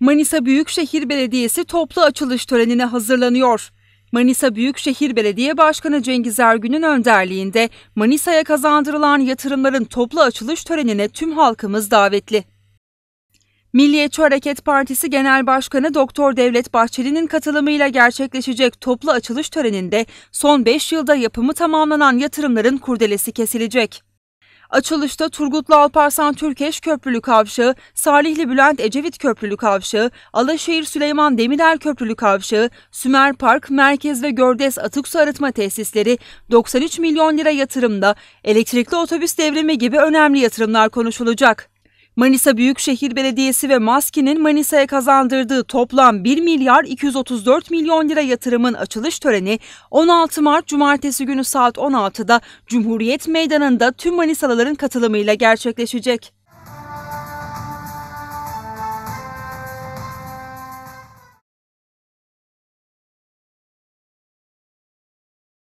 Manisa Büyükşehir Belediyesi toplu açılış törenine hazırlanıyor. Manisa Büyükşehir Belediye Başkanı Cengiz Ergün'ün önderliğinde Manisa'ya kazandırılan yatırımların toplu açılış törenine tüm halkımız davetli. Milliyetçi Hareket Partisi Genel Başkanı Doktor Devlet Bahçeli'nin katılımıyla gerçekleşecek toplu açılış töreninde son 5 yılda yapımı tamamlanan yatırımların kurdelesi kesilecek. Açılışta Turgutlu Alparslan Türkeş Köprülü Kavşağı, Salihli Bülent Ecevit Köprülü Kavşağı, Alaşehir Süleyman Demirel Köprülü Kavşağı, Sümer Park, Merkez ve Gördes Atık Su Arıtma Tesisleri, 93 milyon lira yatırımda, elektrikli otobüs devrimi gibi önemli yatırımlar konuşulacak. Manisa Büyükşehir Belediyesi ve Maski'nin Manisa'ya kazandırdığı toplam 1 milyar 234 milyon lira yatırımın açılış töreni 16 Mart Cumartesi günü saat 16'da Cumhuriyet Meydanı'nda tüm Manisalıların katılımıyla gerçekleşecek.